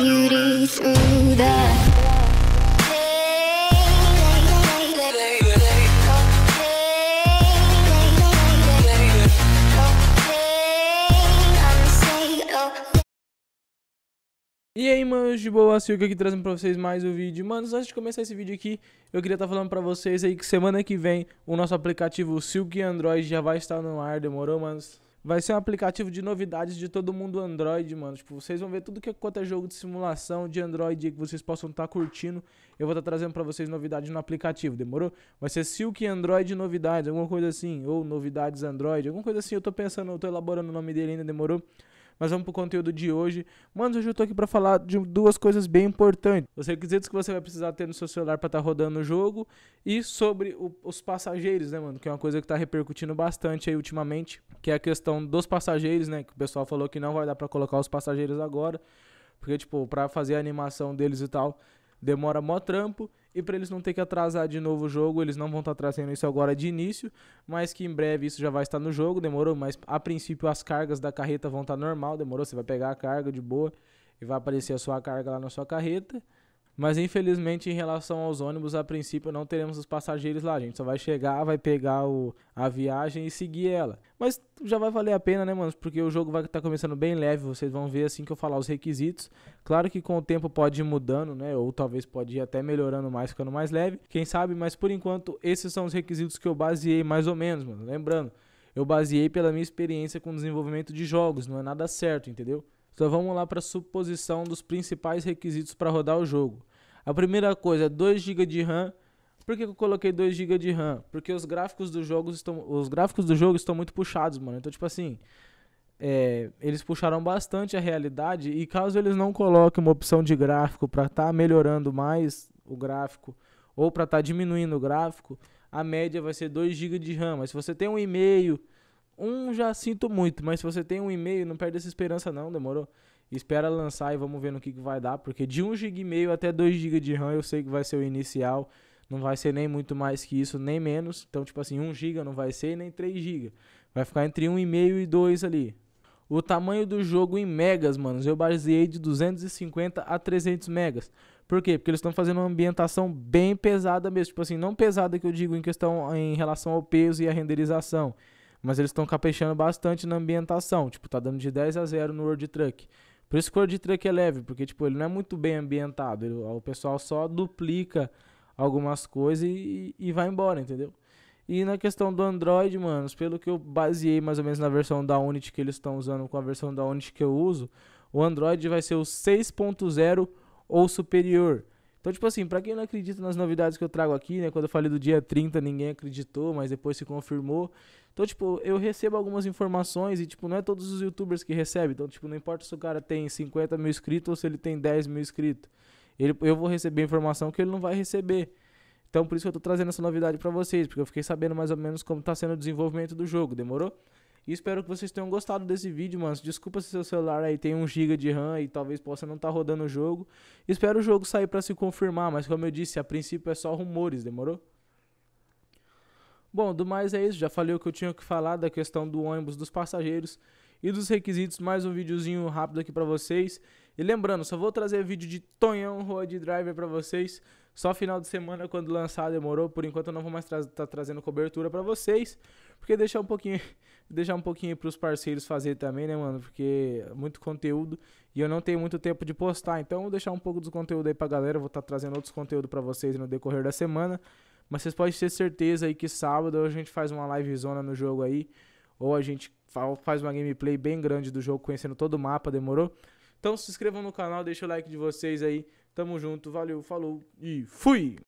beauty through the E aí, manos de boa, Silvio aqui trazendo pra vocês mais um vídeo. Manos, antes de começar esse vídeo aqui, eu queria estar tá falando pra vocês aí que semana que vem o nosso aplicativo Silk Android já vai estar no ar, demorou, mas Vai ser um aplicativo de novidades de todo mundo Android, mano. Tipo, vocês vão ver tudo que quanto é jogo de simulação de Android que vocês possam estar tá curtindo. Eu vou estar tá trazendo para vocês novidades no aplicativo, demorou? Vai ser Silk Android Novidades, alguma coisa assim, ou Novidades Android, alguma coisa assim. Eu tô pensando, eu tô elaborando o nome dele ainda, demorou? Mas vamos pro conteúdo de hoje. Mano, hoje eu tô aqui para falar de duas coisas bem importantes. Os requisitos que você vai precisar ter no seu celular para estar tá rodando o jogo e sobre o, os passageiros, né, mano? Que é uma coisa que tá repercutindo bastante aí ultimamente, que é a questão dos passageiros, né? Que o pessoal falou que não vai dar para colocar os passageiros agora, porque tipo, para fazer a animação deles e tal, demora mó trampo. E para eles não ter que atrasar de novo o jogo, eles não vão estar tá trazendo isso agora de início, mas que em breve isso já vai estar no jogo. Demorou, mas a princípio as cargas da carreta vão estar tá normal. Demorou, você vai pegar a carga de boa e vai aparecer a sua carga lá na sua carreta. Mas infelizmente, em relação aos ônibus, a princípio não teremos os passageiros lá. A gente só vai chegar, vai pegar o, a viagem e seguir ela. Mas já vai valer a pena, né, mano? Porque o jogo vai estar tá começando bem leve. Vocês vão ver assim que eu falar os requisitos. Claro que com o tempo pode ir mudando, né? Ou talvez pode ir até melhorando mais, ficando mais leve. Quem sabe? Mas por enquanto, esses são os requisitos que eu baseei mais ou menos, mano. Lembrando, eu baseei pela minha experiência com o desenvolvimento de jogos. Não é nada certo, entendeu? Então vamos lá para a suposição dos principais requisitos para rodar o jogo. A primeira coisa, 2 GB de RAM. Por que eu coloquei 2 GB de RAM? Porque os gráficos do jogo estão, os gráficos do jogo estão muito puxados, mano. Então, tipo assim, é, eles puxaram bastante a realidade e caso eles não coloquem uma opção de gráfico para estar tá melhorando mais o gráfico ou para estar tá diminuindo o gráfico, a média vai ser 2 GB de RAM. Mas se você tem um e-mail, um já sinto muito, mas se você tem um e-mail, não perde essa esperança não, demorou? Espera lançar e vamos ver no que, que vai dar, porque de 1 GB e meio até 2 GB de RAM eu sei que vai ser o inicial, não vai ser nem muito mais que isso, nem menos. Então, tipo assim, 1 GB não vai ser nem 3 GB. Vai ficar entre 1,5 e 2 ali. O tamanho do jogo em megas, mano, eu baseei de 250 a 300 megas. Por quê? Porque eles estão fazendo uma ambientação bem pesada mesmo. Tipo assim, não pesada que eu digo em questão em relação ao peso e a renderização. Mas eles estão caprichando bastante na ambientação. Tipo, tá dando de 10 a 0 no World Truck. Por isso que o World Truck é leve, porque tipo, ele não é muito bem ambientado. Ele, o pessoal só duplica algumas coisas e, e vai embora, entendeu? E na questão do Android, mano, pelo que eu baseei mais ou menos na versão da Unity que eles estão usando com a versão da Unity que eu uso, o Android vai ser o 6.0 ou superior. Então, tipo assim, pra quem não acredita nas novidades que eu trago aqui, né? Quando eu falei do dia 30, ninguém acreditou, mas depois se confirmou. Então, tipo, eu recebo algumas informações e, tipo, não é todos os youtubers que recebem. Então, tipo, não importa se o cara tem 50 mil inscritos ou se ele tem 10 mil inscritos. Ele, eu vou receber informação que ele não vai receber. Então, por isso que eu tô trazendo essa novidade para vocês, porque eu fiquei sabendo mais ou menos como tá sendo o desenvolvimento do jogo, demorou? E espero que vocês tenham gostado desse vídeo, mano. Desculpa se seu celular aí tem 1 GB de RAM e talvez possa não estar tá rodando o jogo. Espero o jogo sair para se confirmar, mas como eu disse, a princípio é só rumores, demorou? Bom, do mais é isso. Já falei o que eu tinha que falar da questão do ônibus dos passageiros e dos requisitos. Mais um videozinho rápido aqui para vocês. E lembrando, só vou trazer vídeo de Tonhão Road Driver para vocês. Só final de semana, quando lançar, demorou. Por enquanto eu não vou mais estar tra tá trazendo cobertura para vocês. Porque deixar um pouquinho, deixar um pouquinho pros parceiros fazer também, né, mano? Porque é muito conteúdo e eu não tenho muito tempo de postar. Então vou deixar um pouco do conteúdo aí pra galera. Vou estar tá trazendo outros conteúdos para vocês no decorrer da semana. Mas vocês podem ter certeza aí que sábado a gente faz uma livezona no jogo aí. Ou a gente faz uma gameplay bem grande do jogo, conhecendo todo o mapa, demorou? Então se inscrevam no canal, deixa o like de vocês aí. Tamo junto, valeu, falou e fui!